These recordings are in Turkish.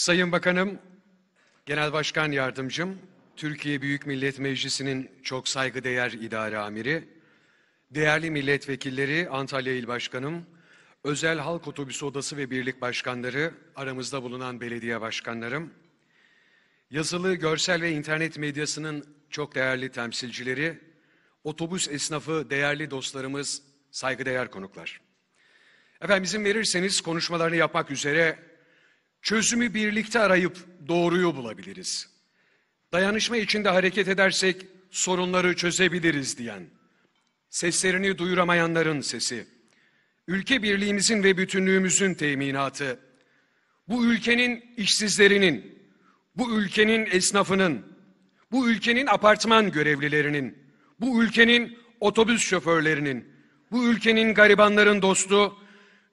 Sayın Bakanım, Genel Başkan Yardımcım, Türkiye Büyük Millet Meclisi'nin çok saygıdeğer idare amiri, değerli milletvekilleri, Antalya İl Başkanım, Özel Halk Otobüsü Odası ve Birlik Başkanları, aramızda bulunan belediye başkanlarım, yazılı, görsel ve internet medyasının çok değerli temsilcileri, otobüs esnafı, değerli dostlarımız, saygıdeğer konuklar. Efendim izin verirseniz konuşmalarını yapmak üzere Çözümü birlikte arayıp doğruyu bulabiliriz. Dayanışma içinde hareket edersek sorunları çözebiliriz diyen, seslerini duyuramayanların sesi, ülke birliğimizin ve bütünlüğümüzün teminatı, bu ülkenin işsizlerinin, bu ülkenin esnafının, bu ülkenin apartman görevlilerinin, bu ülkenin otobüs şoförlerinin, bu ülkenin garibanların dostu,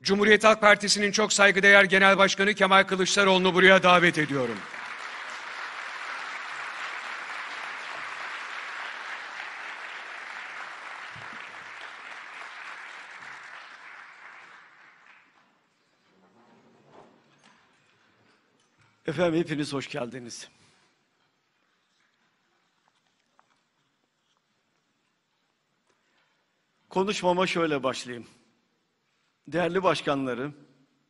Cumhuriyet Halk Partisi'nin çok saygıdeğer Genel Başkanı Kemal Kılıçdaroğlu'nu buraya davet ediyorum. Efendim hepiniz hoş geldiniz. Konuşmama şöyle başlayayım. Değerli başkanları,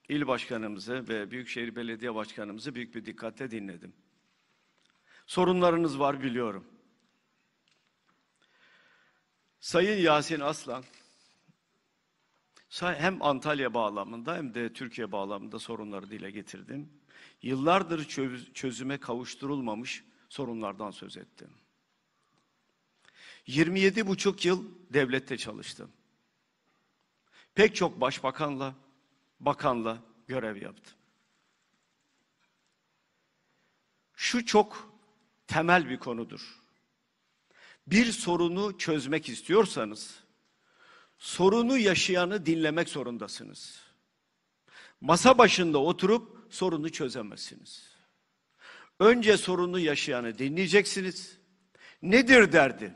il başkanımızı ve Büyükşehir Belediye Başkanımızı büyük bir dikkatle dinledim. Sorunlarınız var biliyorum. Sayın Yasin Aslan hem Antalya bağlamında hem de Türkiye bağlamında sorunları dile getirdim. Yıllardır çözüme kavuşturulmamış sorunlardan söz ettim. 27 buçuk yıl devlette çalıştım. Pek çok başbakanla, bakanla görev yaptım. Şu çok temel bir konudur. Bir sorunu çözmek istiyorsanız, sorunu yaşayanı dinlemek zorundasınız. Masa başında oturup sorunu çözemezsiniz. Önce sorunu yaşayanı dinleyeceksiniz. Nedir derdi?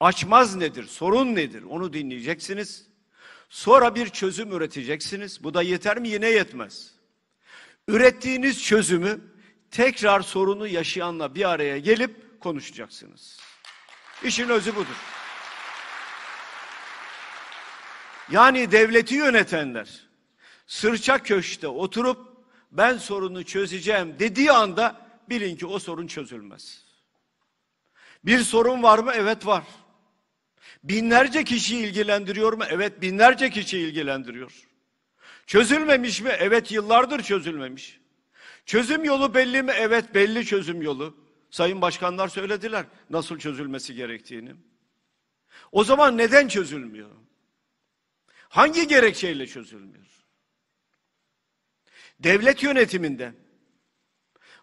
Açmaz nedir? Sorun nedir? Onu dinleyeceksiniz. Sonra bir çözüm üreteceksiniz. Bu da yeter mi? Yine yetmez. Ürettiğiniz çözümü tekrar sorunu yaşayanla bir araya gelip konuşacaksınız. İşin özü budur. Yani devleti yönetenler sırça köşte oturup ben sorunu çözeceğim dediği anda bilin ki o sorun çözülmez. Bir sorun var mı? Evet var. Binlerce kişi ilgilendiriyor mu? Evet binlerce kişi ilgilendiriyor. Çözülmemiş mi? Evet yıllardır çözülmemiş. Çözüm yolu belli mi? Evet belli çözüm yolu. Sayın başkanlar söylediler nasıl çözülmesi gerektiğini. O zaman neden çözülmüyor? Hangi gerekçeyle çözülmüyor? Devlet yönetiminde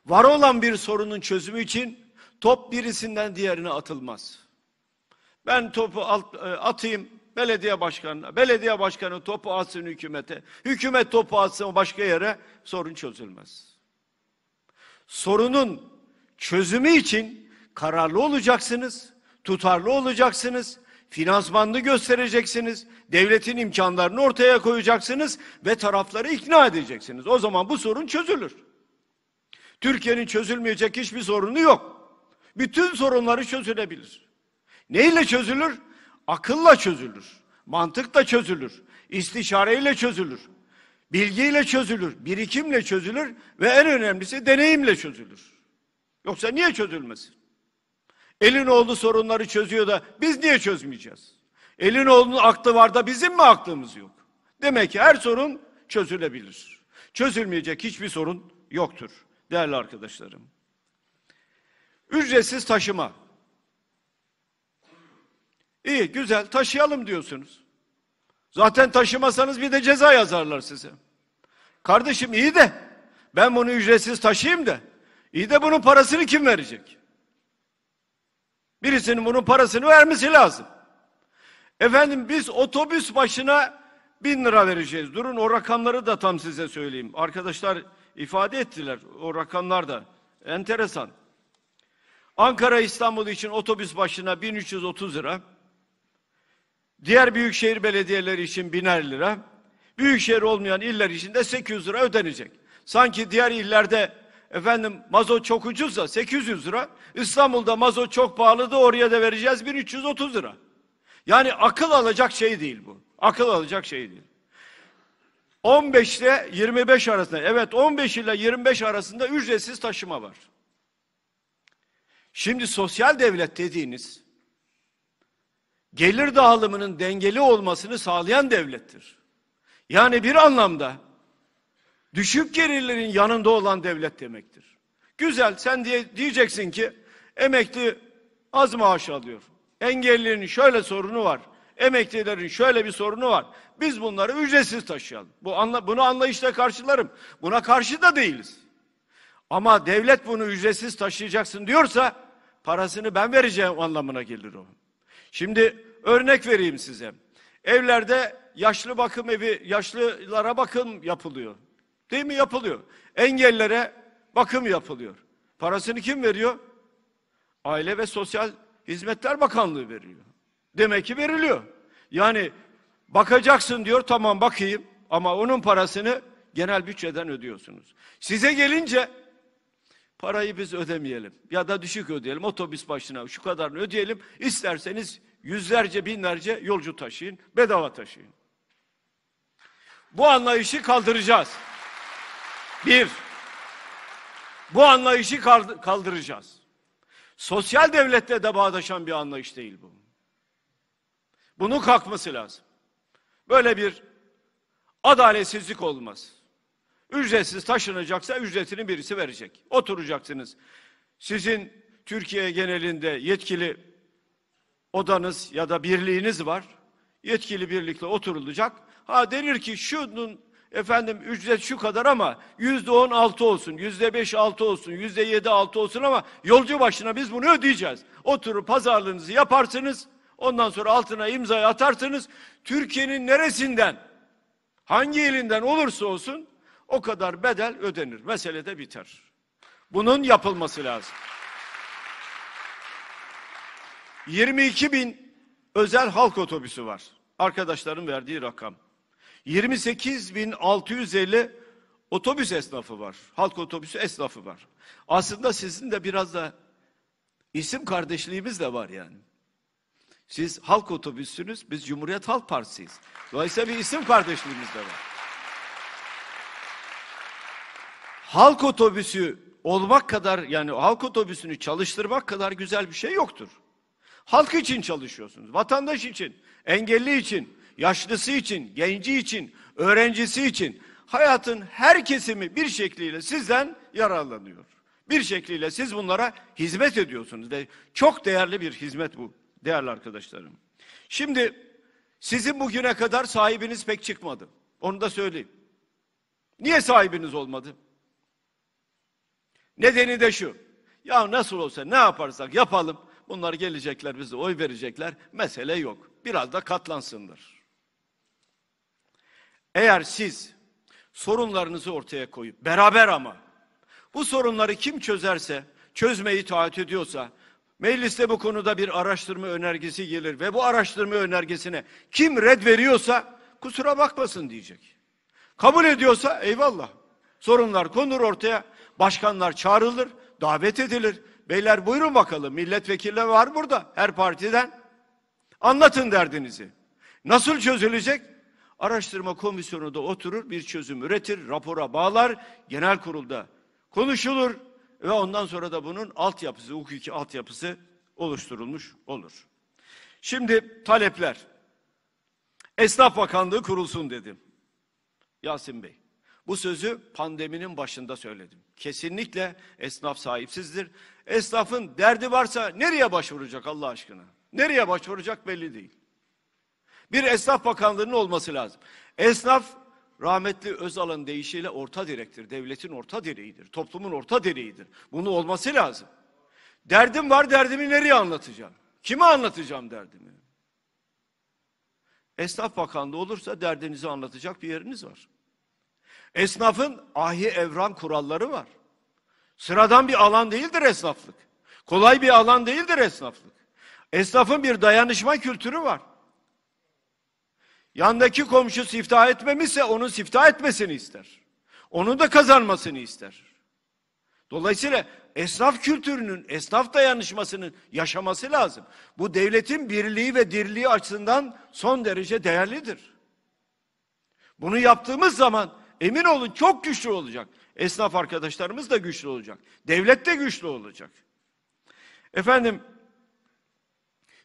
var olan bir sorunun çözümü için top birisinden diğerine atılmaz. Ben topu alt, e, atayım belediye başkanına. Belediye başkanı topu atsın hükümete. Hükümet topu atsın başka yere sorun çözülmez. Sorunun çözümü için kararlı olacaksınız, tutarlı olacaksınız, finansmanlı göstereceksiniz, devletin imkanlarını ortaya koyacaksınız ve tarafları ikna edeceksiniz. O zaman bu sorun çözülür. Türkiye'nin çözülmeyecek hiçbir sorunu yok. Bütün sorunları çözülebilir. Neyle çözülür? Akılla çözülür. Mantıkla çözülür. İstişareyle çözülür. Bilgiyle çözülür. Birikimle çözülür. Ve en önemlisi deneyimle çözülür. Yoksa niye çözülmesin? Elin oğlu sorunları çözüyor da biz niye çözmeyeceğiz? Elin oğlunun aklı var da bizim mi aklımız yok? Demek ki her sorun çözülebilir. Çözülmeyecek hiçbir sorun yoktur değerli arkadaşlarım. Ücretsiz taşıma. İyi güzel taşıyalım diyorsunuz. Zaten taşımasanız bir de ceza yazarlar size. Kardeşim iyi de ben bunu ücretsiz taşıyayım da iyi de bunun parasını kim verecek? Birisinin bunun parasını vermesi lazım. Efendim biz otobüs başına bin lira vereceğiz. Durun o rakamları da tam size söyleyeyim. Arkadaşlar ifade ettiler o rakamlar da. Enteresan. Ankara İstanbul için otobüs başına 1330 lira. Diğer büyükşehir belediyeleri için biner lira, büyükşehir olmayan iller için de 800 lira ödenecek. Sanki diğer illerde efendim mazot çok ucuzsa 800 lira, İstanbul'da mazot çok pahalı da oraya da vereceğiz 1330 lira. Yani akıl alacak şey değil bu. Akıl alacak şey değil. 15 ile 25 arasında, evet 15 ile 25 arasında ücretsiz taşıma var. Şimdi sosyal devlet dediğiniz gelir dağılımının dengeli olmasını sağlayan devlettir. Yani bir anlamda düşük gelirlerin yanında olan devlet demektir. Güzel sen diye diyeceksin ki emekli az maaş alıyor. Engellilerin şöyle sorunu var. Emeklilerin şöyle bir sorunu var. Biz bunları ücretsiz taşıyalım. Bu anla, bunu anlayışla karşılarım. Buna karşı da değiliz. Ama devlet bunu ücretsiz taşıyacaksın diyorsa parasını ben vereceğim anlamına gelir o. Şimdi örnek vereyim size. Evlerde yaşlı bakım evi, yaşlılara bakım yapılıyor. Değil mi? Yapılıyor. Engellere bakım yapılıyor. Parasını kim veriyor? Aile ve Sosyal Hizmetler Bakanlığı veriyor. Demek ki veriliyor. Yani bakacaksın diyor tamam bakayım ama onun parasını genel bütçeden ödüyorsunuz. Size gelince parayı biz ödemeyelim ya da düşük ödeyelim otobüs başına şu kadarını ödeyelim isterseniz yüzlerce binlerce yolcu taşıyın bedava taşıyın. Bu anlayışı kaldıracağız. Bir, bu anlayışı kaldıracağız. Sosyal devlette de bağdaşan bir anlayış değil bu. Bunun kalkması lazım. Böyle bir adaletsizlik olmaz. Ücretsiz taşınacaksa ücretini birisi verecek. Oturacaksınız. Sizin Türkiye genelinde yetkili odanız ya da birliğiniz var. Yetkili birlikte oturulacak. Ha denir ki şunun efendim ücret şu kadar ama yüzde on altı olsun, yüzde beş altı olsun, yüzde yedi altı olsun ama yolcu başına biz bunu ödeyeceğiz. Oturup pazarlığınızı yaparsınız. Ondan sonra altına imzayı atarsınız. Türkiye'nin neresinden, hangi elinden olursa olsun o kadar bedel ödenir. Mesele de biter. Bunun yapılması lazım. 22 bin özel halk otobüsü var. Arkadaşların verdiği rakam. 28 bin 650 otobüs esnafı var. Halk otobüsü esnafı var. Aslında sizin de biraz da isim kardeşliğimiz de var yani. Siz halk otobüsünüz, biz Cumhuriyet Halk Partisiyiz. Dolayısıyla bir isim kardeşliğimiz de var. halk otobüsü olmak kadar yani halk otobüsünü çalıştırmak kadar güzel bir şey yoktur. Halk için çalışıyorsunuz, vatandaş için, engelli için, yaşlısı için, genci için, öğrencisi için hayatın her kesimi bir şekliyle sizden yararlanıyor. Bir şekliyle siz bunlara hizmet ediyorsunuz ve çok değerli bir hizmet bu değerli arkadaşlarım. Şimdi sizin bugüne kadar sahibiniz pek çıkmadı. Onu da söyleyeyim. Niye sahibiniz olmadı? Nedeni de şu. Ya nasıl olsa ne yaparsak yapalım. Bunlar gelecekler bize oy verecekler. Mesele yok. Biraz da katlansınlar. Eğer siz sorunlarınızı ortaya koyup beraber ama bu sorunları kim çözerse çözmeyi taahhüt ediyorsa mecliste bu konuda bir araştırma önergesi gelir ve bu araştırma önergesine kim red veriyorsa kusura bakmasın diyecek. Kabul ediyorsa eyvallah. Sorunlar konur ortaya Başkanlar çağrılır, davet edilir. Beyler buyurun bakalım milletvekilleri var burada her partiden. Anlatın derdinizi. Nasıl çözülecek? Araştırma komisyonu da oturur, bir çözüm üretir, rapora bağlar, genel kurulda konuşulur ve ondan sonra da bunun altyapısı, hukuki altyapısı oluşturulmuş olur. Şimdi talepler. Esnaf Bakanlığı kurulsun dedim. Yasin Bey. Bu sözü pandeminin başında söyledim. Kesinlikle esnaf sahipsizdir. Esnafın derdi varsa nereye başvuracak Allah aşkına? Nereye başvuracak belli değil. Bir esnaf bakanlığının olması lazım. Esnaf rahmetli Özal'ın deyişiyle orta direktir. Devletin orta direğidir. Toplumun orta direğidir. Bunu olması lazım. Derdim var derdimi nereye anlatacağım? Kime anlatacağım derdimi? Esnaf bakanlığı olursa derdinizi anlatacak bir yeriniz var. Esnafın ahi evran kuralları var. Sıradan bir alan değildir esnaflık. Kolay bir alan değildir esnaflık. Esnafın bir dayanışma kültürü var. Yandaki komşu sifta etmemişse onun sifta etmesini ister. Onun da kazanmasını ister. Dolayısıyla esnaf kültürünün, esnaf dayanışmasının yaşaması lazım. Bu devletin birliği ve dirliği açısından son derece değerlidir. Bunu yaptığımız zaman Emin olun çok güçlü olacak. Esnaf arkadaşlarımız da güçlü olacak. Devlet de güçlü olacak. Efendim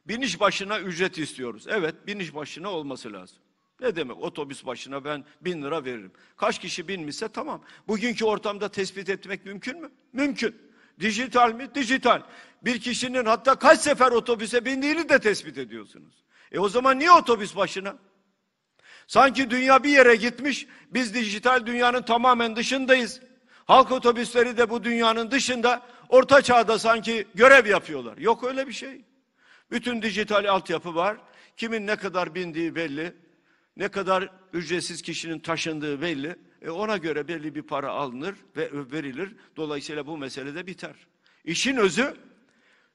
biniş başına ücret istiyoruz. Evet biniş başına olması lazım. Ne demek otobüs başına ben bin lira veririm. Kaç kişi binmişse tamam. Bugünkü ortamda tespit etmek mümkün mü? Mümkün. Dijital mi? Dijital. Bir kişinin hatta kaç sefer otobüse bindiğini de tespit ediyorsunuz. E o zaman niye otobüs başına? Sanki dünya bir yere gitmiş, biz dijital dünyanın tamamen dışındayız. Halk otobüsleri de bu dünyanın dışında, orta çağda sanki görev yapıyorlar. Yok öyle bir şey. Bütün dijital altyapı var. Kimin ne kadar bindiği belli, ne kadar ücretsiz kişinin taşındığı belli. E ona göre belli bir para alınır ve verilir. Dolayısıyla bu mesele de biter. İşin özü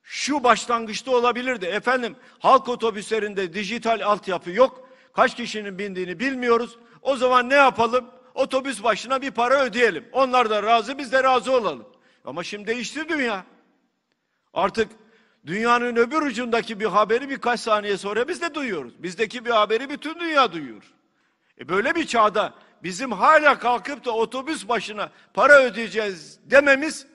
şu başlangıçta olabilirdi. Efendim halk otobüslerinde dijital altyapı yok. Kaç kişinin bindiğini bilmiyoruz. O zaman ne yapalım? Otobüs başına bir para ödeyelim. Onlar da razı, biz de razı olalım. Ama şimdi değişti dünya. Artık dünyanın öbür ucundaki bir haberi birkaç saniye sonra biz de duyuyoruz. Bizdeki bir haberi bütün dünya duyuyor. E böyle bir çağda bizim hala kalkıp da otobüs başına para ödeyeceğiz dememiz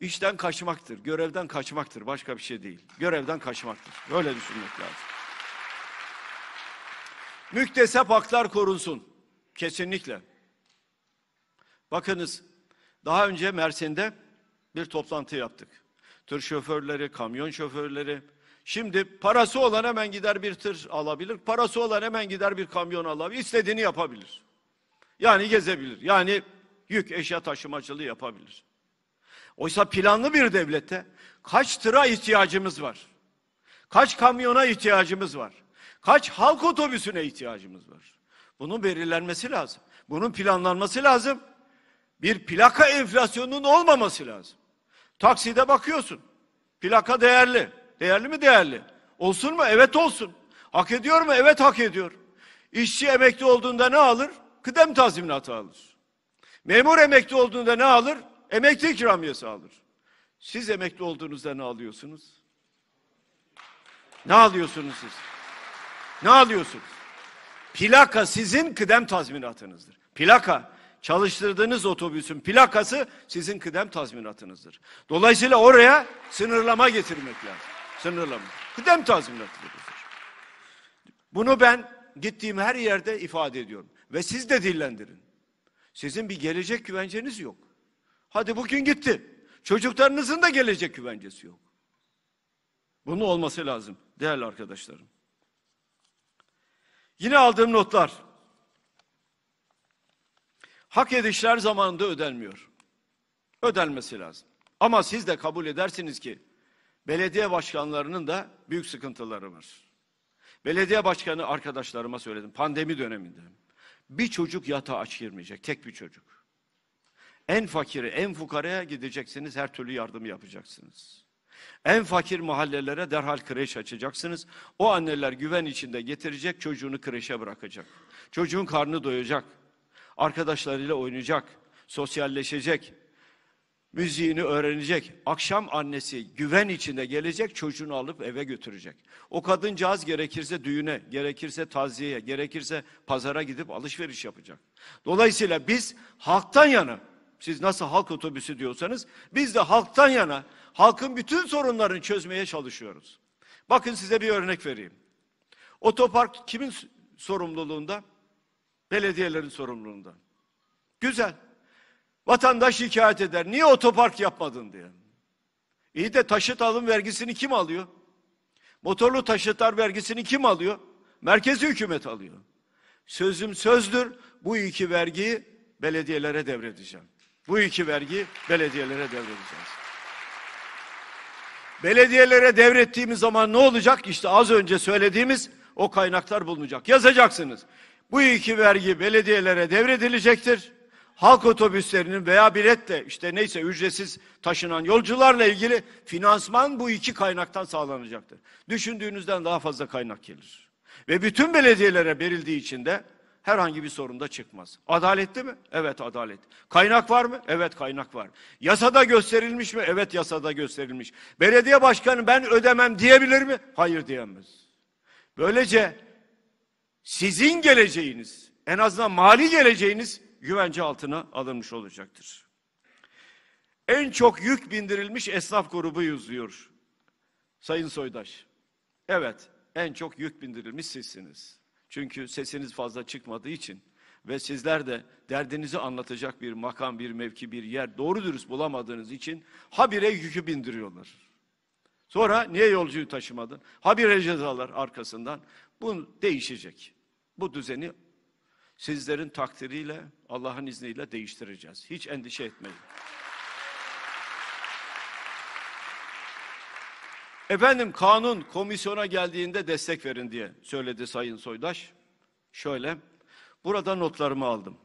işten kaçmaktır, görevden kaçmaktır. Başka bir şey değil. Görevden kaçmaktır. Böyle düşünmek lazım müktesep haklar korunsun. Kesinlikle. Bakınız daha önce Mersin'de bir toplantı yaptık. Tır şoförleri, kamyon şoförleri. Şimdi parası olan hemen gider bir tır alabilir. Parası olan hemen gider bir kamyon alabilir. İstediğini yapabilir. Yani gezebilir. Yani yük eşya taşımacılığı yapabilir. Oysa planlı bir devlette kaç tıra ihtiyacımız var? Kaç kamyona ihtiyacımız var? kaç halk otobüsüne ihtiyacımız var? Bunun belirlenmesi lazım. Bunun planlanması lazım. Bir plaka enflasyonunun olmaması lazım. Takside bakıyorsun. Plaka değerli. Değerli mi değerli? Olsun mu? Evet olsun. Hak ediyor mu? Evet hak ediyor. İşçi emekli olduğunda ne alır? Kıdem tazminatı alır. Memur emekli olduğunda ne alır? Emekli ikramiyesi alır. Siz emekli olduğunuzda ne alıyorsunuz? Ne alıyorsunuz siz? Ne alıyorsunuz? Plaka sizin kıdem tazminatınızdır. Plaka çalıştırdığınız otobüsün plakası sizin kıdem tazminatınızdır. Dolayısıyla oraya sınırlama getirmek lazım. Sınırlama. Kıdem tazminatı Bunu ben gittiğim her yerde ifade ediyorum. Ve siz de dillendirin. Sizin bir gelecek güvenceniz yok. Hadi bugün gitti. Çocuklarınızın da gelecek güvencesi yok. Bunun olması lazım değerli arkadaşlarım. Yine aldığım notlar. Hak edişler zamanında ödenmiyor. Ödenmesi lazım. Ama siz de kabul edersiniz ki belediye başkanlarının da büyük sıkıntıları var. Belediye başkanı arkadaşlarıma söyledim pandemi döneminde. Bir çocuk yatağa aç girmeyecek, tek bir çocuk. En fakiri, en fukaraya gideceksiniz, her türlü yardımı yapacaksınız. En fakir mahallelere derhal kreş açacaksınız. O anneler güven içinde getirecek, çocuğunu kreşe bırakacak. Çocuğun karnı doyacak. Arkadaşlarıyla oynayacak, sosyalleşecek, müziğini öğrenecek. Akşam annesi güven içinde gelecek, çocuğunu alıp eve götürecek. O kadıncağız gerekirse düğüne, gerekirse taziyeye, gerekirse pazara gidip alışveriş yapacak. Dolayısıyla biz halktan yana siz nasıl halk otobüsü diyorsanız biz de halktan yana halkın bütün sorunlarını çözmeye çalışıyoruz. Bakın size bir örnek vereyim. Otopark kimin sorumluluğunda? Belediyelerin sorumluluğunda. Güzel. Vatandaş şikayet eder. Niye otopark yapmadın diye. İyi de taşıt alım vergisini kim alıyor? Motorlu taşıtlar vergisini kim alıyor? Merkezi hükümet alıyor. Sözüm sözdür. Bu iki vergiyi belediyelere devredeceğim. Bu iki vergi belediyelere devredeceğiz. Belediyelere devrettiğimiz zaman ne olacak? İşte az önce söylediğimiz o kaynaklar bulunacak. Yazacaksınız. Bu iki vergi belediyelere devredilecektir. Halk otobüslerinin veya biletle işte neyse ücretsiz taşınan yolcularla ilgili finansman bu iki kaynaktan sağlanacaktır. Düşündüğünüzden daha fazla kaynak gelir. Ve bütün belediyelere verildiği için de herhangi bir sorunda çıkmaz. Adaletli mi? Evet adalet. Kaynak var mı? Evet kaynak var. Yasada gösterilmiş mi? Evet yasada gösterilmiş. Belediye başkanı ben ödemem diyebilir mi? Hayır diyemez. Böylece sizin geleceğiniz en azından mali geleceğiniz güvence altına alınmış olacaktır. En çok yük bindirilmiş esnaf grubu diyor Sayın Soydaş. Evet, en çok yük bindirilmiş sizsiniz. Çünkü sesiniz fazla çıkmadığı için ve sizler de derdinizi anlatacak bir makam, bir mevki, bir yer doğru dürüst bulamadığınız için habire yükü bindiriyorlar. Sonra niye yolcuyu taşımadın? Habire cezalar arkasından. Bu değişecek. Bu düzeni sizlerin takdiriyle, Allah'ın izniyle değiştireceğiz. Hiç endişe etmeyin. Efendim kanun komisyona geldiğinde destek verin diye söyledi Sayın Soydaş. Şöyle, burada notlarımı aldım.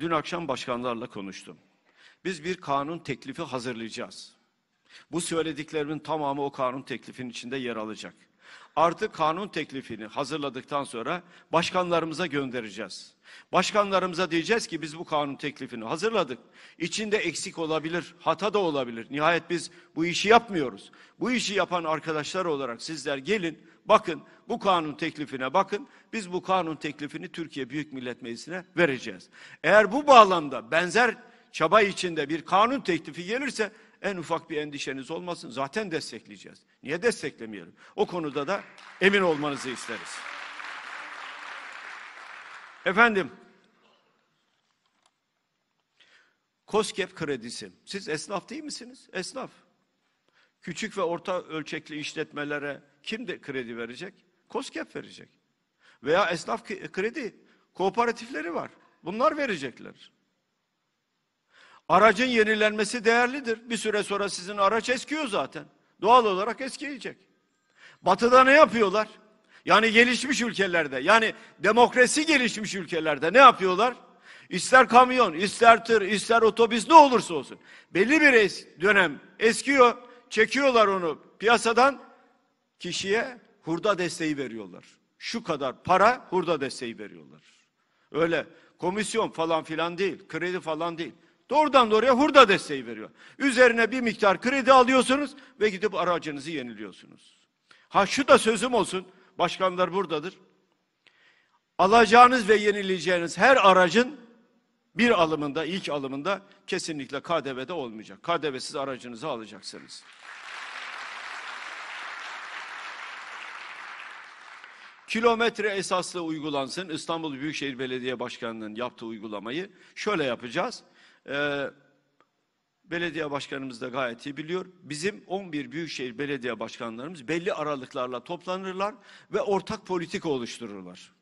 Dün akşam başkanlarla konuştum. Biz bir kanun teklifi hazırlayacağız. Bu söylediklerimin tamamı o kanun teklifinin içinde yer alacak artı kanun teklifini hazırladıktan sonra başkanlarımıza göndereceğiz. Başkanlarımıza diyeceğiz ki biz bu kanun teklifini hazırladık. İçinde eksik olabilir, hata da olabilir. Nihayet biz bu işi yapmıyoruz. Bu işi yapan arkadaşlar olarak sizler gelin, bakın bu kanun teklifine bakın. Biz bu kanun teklifini Türkiye Büyük Millet Meclisi'ne vereceğiz. Eğer bu bağlamda benzer çaba içinde bir kanun teklifi gelirse en ufak bir endişeniz olmasın. Zaten destekleyeceğiz. Niye desteklemeyelim? O konuda da emin olmanızı isteriz. Efendim, Koskep kredisi. Siz esnaf değil misiniz? Esnaf. Küçük ve orta ölçekli işletmelere kim de kredi verecek? Koskep verecek. Veya esnaf kredi kooperatifleri var. Bunlar verecekler. Aracın yenilenmesi değerlidir. Bir süre sonra sizin araç eskiyor zaten. Doğal olarak eskiyecek. Batı'da ne yapıyorlar? Yani gelişmiş ülkelerde, yani demokrasi gelişmiş ülkelerde ne yapıyorlar? İster kamyon, ister tır, ister otobüs ne olursa olsun. Belli bir es dönem eskiyor, çekiyorlar onu piyasadan kişiye hurda desteği veriyorlar. Şu kadar para hurda desteği veriyorlar. Öyle komisyon falan filan değil, kredi falan değil. Doğrudan doğruya hurda desteği veriyor. Üzerine bir miktar kredi alıyorsunuz ve gidip aracınızı yeniliyorsunuz. Ha şu da sözüm olsun. Başkanlar buradadır. Alacağınız ve yenileyeceğiniz her aracın bir alımında, ilk alımında kesinlikle KDV'de olmayacak. KDV'siz aracınızı alacaksınız. Kilometre esaslı uygulansın. İstanbul Büyükşehir Belediye Başkanlığı'nın yaptığı uygulamayı şöyle yapacağız e, belediye başkanımız da gayet iyi biliyor. Bizim 11 büyükşehir belediye başkanlarımız belli aralıklarla toplanırlar ve ortak politika oluştururlar.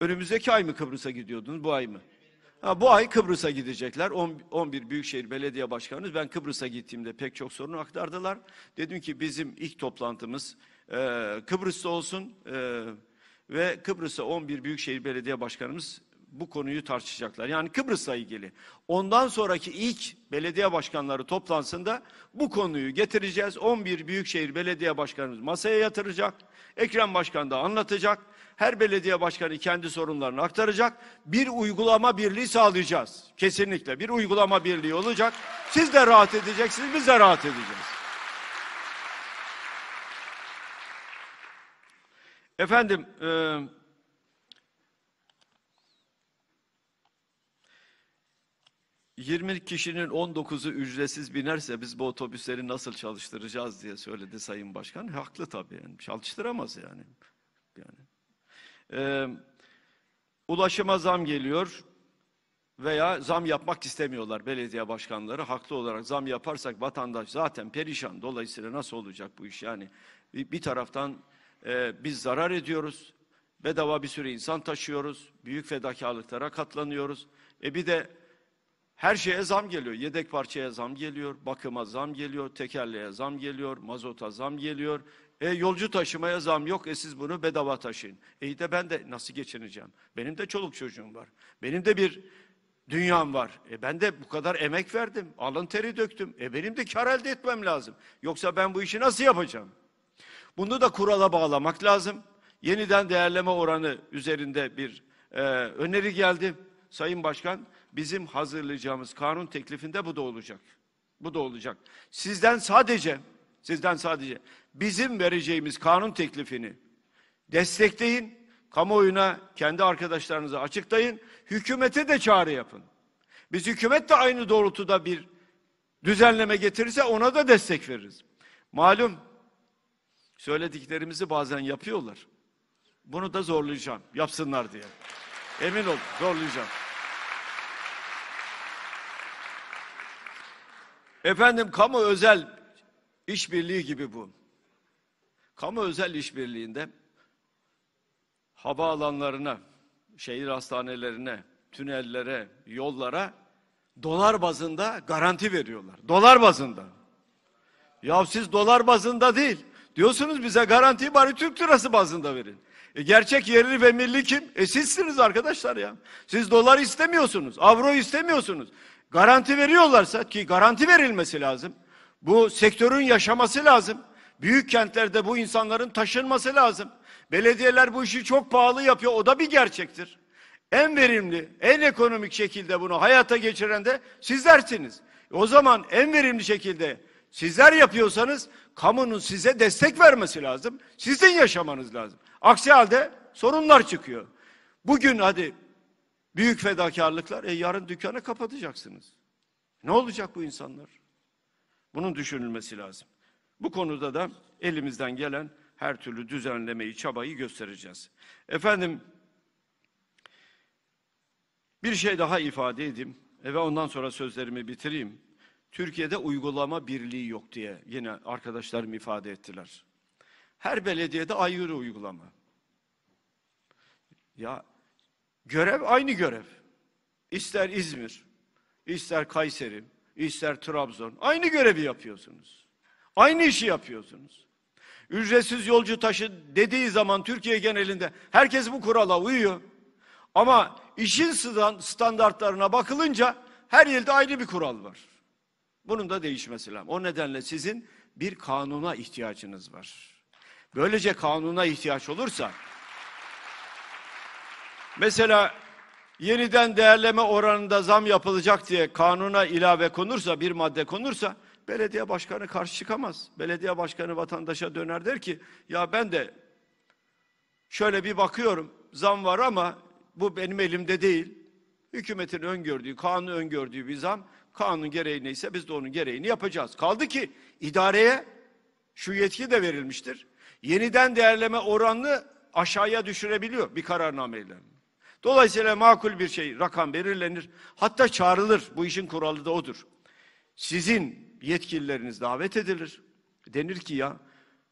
Önümüzdeki ay mı Kıbrıs'a gidiyordunuz bu ay mı? Ha, bu ay Kıbrıs'a gidecekler. 11 Büyükşehir Belediye Başkanımız. Ben Kıbrıs'a gittiğimde pek çok sorunu aktardılar. Dedim ki bizim ilk toplantımız e, Kıbrıs'ta olsun e, ve Kıbrıs'a 11 Büyükşehir Belediye Başkanımız bu konuyu tartışacaklar. Yani Kıbrıs'la ilgili. Ondan sonraki ilk belediye başkanları toplantısında bu konuyu getireceğiz. 11 büyükşehir belediye başkanımız masaya yatıracak. Ekrem Başkan da anlatacak. Her belediye başkanı kendi sorunlarını aktaracak. Bir uygulama birliği sağlayacağız. Kesinlikle bir uygulama birliği olacak. Siz de rahat edeceksiniz, biz de rahat edeceğiz. Efendim, e 20 kişinin 19'u ücretsiz binerse biz bu otobüsleri nasıl çalıştıracağız diye söyledi Sayın Başkan. Haklı tabii yani çalıştıramaz yani. yani. Ee, ulaşıma zam geliyor veya zam yapmak istemiyorlar belediye başkanları. Haklı olarak zam yaparsak vatandaş zaten perişan. Dolayısıyla nasıl olacak bu iş yani? Bir taraftan e, biz zarar ediyoruz. Bedava bir sürü insan taşıyoruz. Büyük fedakarlıklara katlanıyoruz. E bir de her şeye zam geliyor. Yedek parçaya zam geliyor, bakıma zam geliyor, tekerleğe zam geliyor, mazota zam geliyor. E yolcu taşımaya zam yok. E siz bunu bedava taşıyın. E de ben de nasıl geçineceğim? Benim de çoluk çocuğum var. Benim de bir dünyam var. E ben de bu kadar emek verdim. Alın teri döktüm. E benim de kar elde etmem lazım. Yoksa ben bu işi nasıl yapacağım? Bunu da kurala bağlamak lazım. Yeniden değerleme oranı üzerinde bir e, öneri geldi. Sayın Başkan bizim hazırlayacağımız kanun teklifinde bu da olacak. Bu da olacak. Sizden sadece sizden sadece bizim vereceğimiz kanun teklifini destekleyin. Kamuoyuna, kendi arkadaşlarınıza açıklayın. Hükümete de çağrı yapın. Biz hükümet de aynı doğrultuda bir düzenleme getirirse ona da destek veririz. Malum söylediklerimizi bazen yapıyorlar. Bunu da zorlayacağım yapsınlar diye. Emin olun zorlayacağım. Efendim kamu özel işbirliği gibi bu. Kamu özel işbirliğinde havaalanlarına, şehir hastanelerine, tünellere, yollara dolar bazında garanti veriyorlar. Dolar bazında. Ya siz dolar bazında değil. Diyorsunuz bize garanti bari Türk lirası bazında verin. E gerçek yerli ve milli kim? E sizsiniz arkadaşlar ya. Siz dolar istemiyorsunuz, avro istemiyorsunuz garanti veriyorlarsa ki garanti verilmesi lazım. Bu sektörün yaşaması lazım. Büyük kentlerde bu insanların taşınması lazım. Belediyeler bu işi çok pahalı yapıyor. O da bir gerçektir. En verimli, en ekonomik şekilde bunu hayata geçiren de sizlersiniz. O zaman en verimli şekilde sizler yapıyorsanız kamunun size destek vermesi lazım. Sizin yaşamanız lazım. Aksi halde sorunlar çıkıyor. Bugün hadi Büyük fedakarlıklar. E yarın dükkanı kapatacaksınız. Ne olacak bu insanlar? Bunun düşünülmesi lazım. Bu konuda da elimizden gelen her türlü düzenlemeyi, çabayı göstereceğiz. Efendim, bir şey daha ifade edeyim e, ve ondan sonra sözlerimi bitireyim. Türkiye'de uygulama birliği yok diye yine arkadaşlarım ifade ettiler. Her belediyede ayrı uygulama. Ya Görev aynı görev. İster İzmir, ister Kayseri, ister Trabzon. Aynı görevi yapıyorsunuz. Aynı işi yapıyorsunuz. Ücretsiz yolcu taşı dediği zaman Türkiye genelinde herkes bu kurala uyuyor. Ama işin standartlarına bakılınca her yılda ayrı bir kural var. Bunun da değişmesi lazım. O nedenle sizin bir kanuna ihtiyacınız var. Böylece kanuna ihtiyaç olursa Mesela yeniden değerleme oranında zam yapılacak diye kanuna ilave konursa, bir madde konursa belediye başkanı karşı çıkamaz. Belediye başkanı vatandaşa döner der ki ya ben de şöyle bir bakıyorum zam var ama bu benim elimde değil. Hükümetin öngördüğü, kanun öngördüğü bir zam. Kanun gereği neyse biz de onun gereğini yapacağız. Kaldı ki idareye şu yetki de verilmiştir. Yeniden değerleme oranını aşağıya düşürebiliyor bir kararnameyle. Dolayısıyla makul bir şey rakam belirlenir. Hatta çağrılır. Bu işin kuralı da odur. Sizin yetkilileriniz davet edilir. Denir ki ya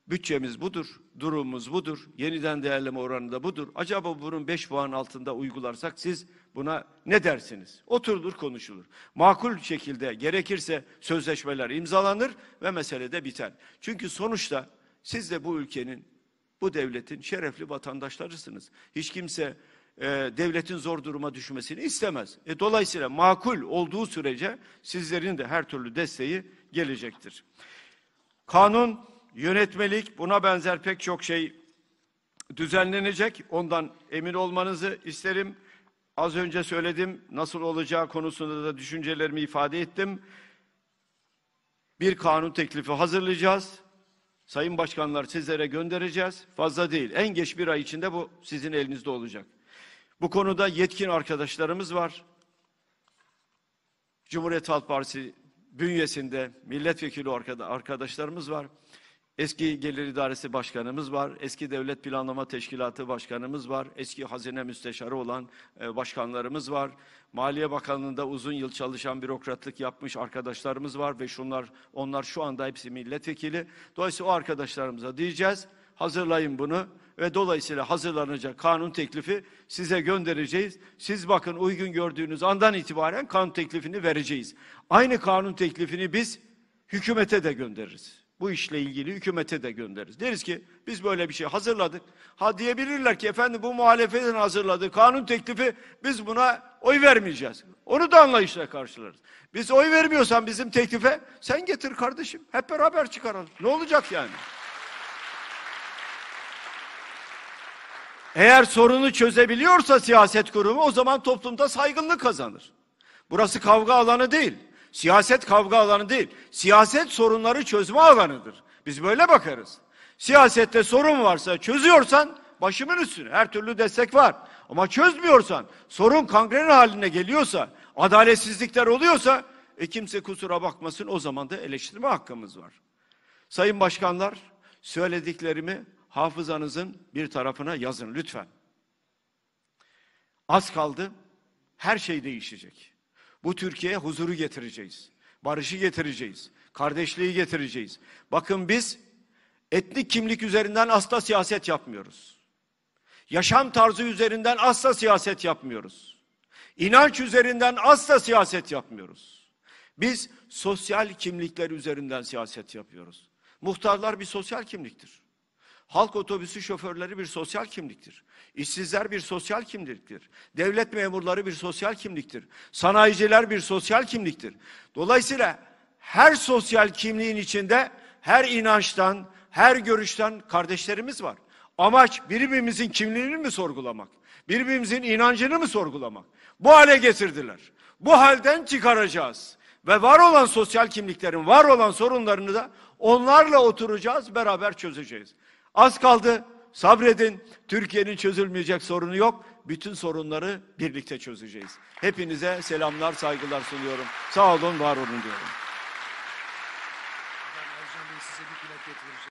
bütçemiz budur, durumumuz budur, yeniden değerleme oranı da budur. Acaba bunun 5 puan altında uygularsak siz buna ne dersiniz? Oturulur konuşulur. Makul şekilde gerekirse sözleşmeler imzalanır ve mesele de biter. Çünkü sonuçta siz de bu ülkenin, bu devletin şerefli vatandaşlarısınız. Hiç kimse e, devletin zor duruma düşmesini istemez. E, dolayısıyla makul olduğu sürece sizlerin de her türlü desteği gelecektir. Kanun, yönetmelik buna benzer pek çok şey düzenlenecek. Ondan emin olmanızı isterim. Az önce söyledim nasıl olacağı konusunda da düşüncelerimi ifade ettim. Bir kanun teklifi hazırlayacağız. Sayın başkanlar sizlere göndereceğiz. Fazla değil. En geç bir ay içinde bu sizin elinizde olacak. Bu konuda yetkin arkadaşlarımız var. Cumhuriyet Halk Partisi bünyesinde milletvekili arkadaşlarımız var. Eski Gelir İdaresi Başkanımız var, eski Devlet Planlama Teşkilatı Başkanımız var, eski Hazine Müsteşarı olan e, başkanlarımız var. Maliye Bakanlığı'nda uzun yıl çalışan bürokratlık yapmış arkadaşlarımız var ve şunlar onlar şu anda hepsi milletvekili. Dolayısıyla o arkadaşlarımıza diyeceğiz hazırlayın bunu ve dolayısıyla hazırlanacak kanun teklifi size göndereceğiz. Siz bakın uygun gördüğünüz andan itibaren kanun teklifini vereceğiz. Aynı kanun teklifini biz hükümete de göndeririz. Bu işle ilgili hükümete de göndeririz. Deriz ki biz böyle bir şey hazırladık. Ha diyebilirler ki efendim bu muhalefetin hazırladığı kanun teklifi biz buna oy vermeyeceğiz. Onu da anlayışla karşılarız. Biz oy vermiyorsan bizim teklife sen getir kardeşim. Hep beraber çıkaralım. Ne olacak yani? Eğer sorunu çözebiliyorsa siyaset kurumu o zaman toplumda saygınlık kazanır. Burası kavga alanı değil. Siyaset kavga alanı değil. Siyaset sorunları çözme alanıdır. Biz böyle bakarız. Siyasette sorun varsa çözüyorsan başımın üstüne her türlü destek var. Ama çözmüyorsan, sorun kangren haline geliyorsa, adaletsizlikler oluyorsa e kimse kusura bakmasın o zaman da eleştirme hakkımız var. Sayın başkanlar söylediklerimi hafızanızın bir tarafına yazın lütfen. Az kaldı, her şey değişecek. Bu Türkiye'ye huzuru getireceğiz, barışı getireceğiz, kardeşliği getireceğiz. Bakın biz etnik kimlik üzerinden asla siyaset yapmıyoruz. Yaşam tarzı üzerinden asla siyaset yapmıyoruz. İnanç üzerinden asla siyaset yapmıyoruz. Biz sosyal kimlikler üzerinden siyaset yapıyoruz. Muhtarlar bir sosyal kimliktir. Halk otobüsü şoförleri bir sosyal kimliktir. İşsizler bir sosyal kimliktir. Devlet memurları bir sosyal kimliktir. Sanayiciler bir sosyal kimliktir. Dolayısıyla her sosyal kimliğin içinde her inançtan, her görüşten kardeşlerimiz var. Amaç birbirimizin kimliğini mi sorgulamak? Birbirimizin inancını mı sorgulamak? Bu hale getirdiler. Bu halden çıkaracağız. Ve var olan sosyal kimliklerin, var olan sorunlarını da onlarla oturacağız, beraber çözeceğiz. Az kaldı. Sabredin. Türkiye'nin çözülmeyecek sorunu yok. Bütün sorunları birlikte çözeceğiz. Hepinize selamlar, saygılar sunuyorum. Sağ olun, var olun diyorum.